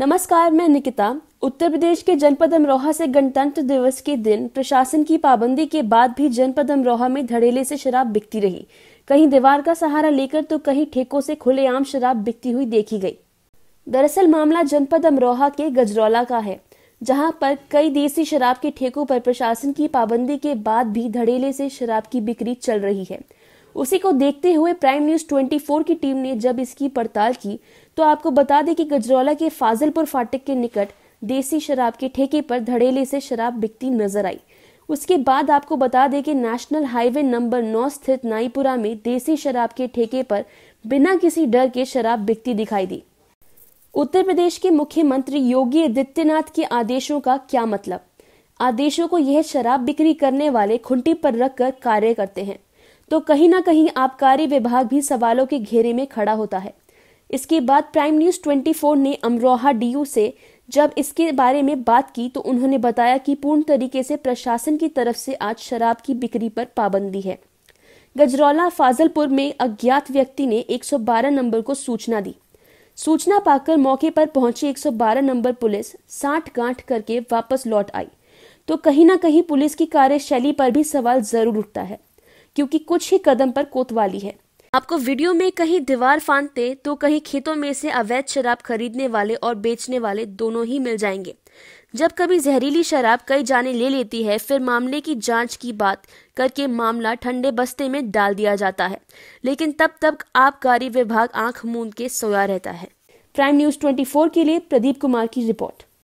नमस्कार मैं निकिता उत्तर प्रदेश के जनपद अमरोहा से गणतंत्र दिवस के दिन प्रशासन की पाबंदी के बाद भी जनपद अमरोहा में धड़ेले से शराब बिकती रही कहीं दीवार का सहारा लेकर तो कहीं ठेकों से खुलेआम शराब बिकती हुई देखी गई दरअसल मामला जनपद अमरोहा के गजरौला का है जहां पर कई देसी शराब के ठेकों पर प्रशासन की पाबंदी के बाद भी धड़ेले से शराब की बिक्री चल रही है उसी को देखते हुए प्राइम न्यूज 24 की टीम ने जब इसकी पड़ताल की तो आपको बता दें कि गजरौला के फाजिलपुर फाटक के निकट देसी शराब के ठेके पर धड़ेले से शराब बिकती नजर आई उसके बाद आपको बता दें कि नेशनल हाईवे नंबर 9 स्थित नाईपुरा में देसी शराब के ठेके पर बिना किसी डर के शराब बिकती दिखाई दी उत्तर प्रदेश के मुख्यमंत्री योगी आदित्यनाथ के आदेशों का क्या मतलब आदेशों को यह शराब बिक्री करने वाले खुंटी पर रखकर कार्य करते हैं तो कहीं ना कहीं आबकारी विभाग भी सवालों के घेरे में खड़ा होता है इसके बाद प्राइम न्यूज 24 ने अमरोहा डीयू से जब इसके बारे में बात की तो उन्होंने बताया कि पूर्ण तरीके से प्रशासन की तरफ से आज शराब की बिक्री पर पाबंदी है गजरौला फाजलपुर में अज्ञात व्यक्ति ने 112 नंबर को सूचना दी सूचना पाकर मौके पर पहुंची 112 नंबर पुलिस साठ गांठ करके वापस लौट आई तो कहीं ना कहीं पुलिस की कार्यशैली पर भी सवाल जरूर उठता है क्योंकि कुछ ही कदम पर कोतवाली है आपको वीडियो में कहीं दीवार फांदते तो कहीं खेतों में से अवैध शराब खरीदने वाले और बेचने वाले दोनों ही मिल जाएंगे जब कभी जहरीली शराब कई जाने ले लेती है फिर मामले की जांच की बात करके मामला ठंडे बस्ते में डाल दिया जाता है लेकिन तब तक आबकारी विभाग आंख मूंद के सोया रहता है प्राइम न्यूज 24 के लिए प्रदीप कुमार की रिपोर्ट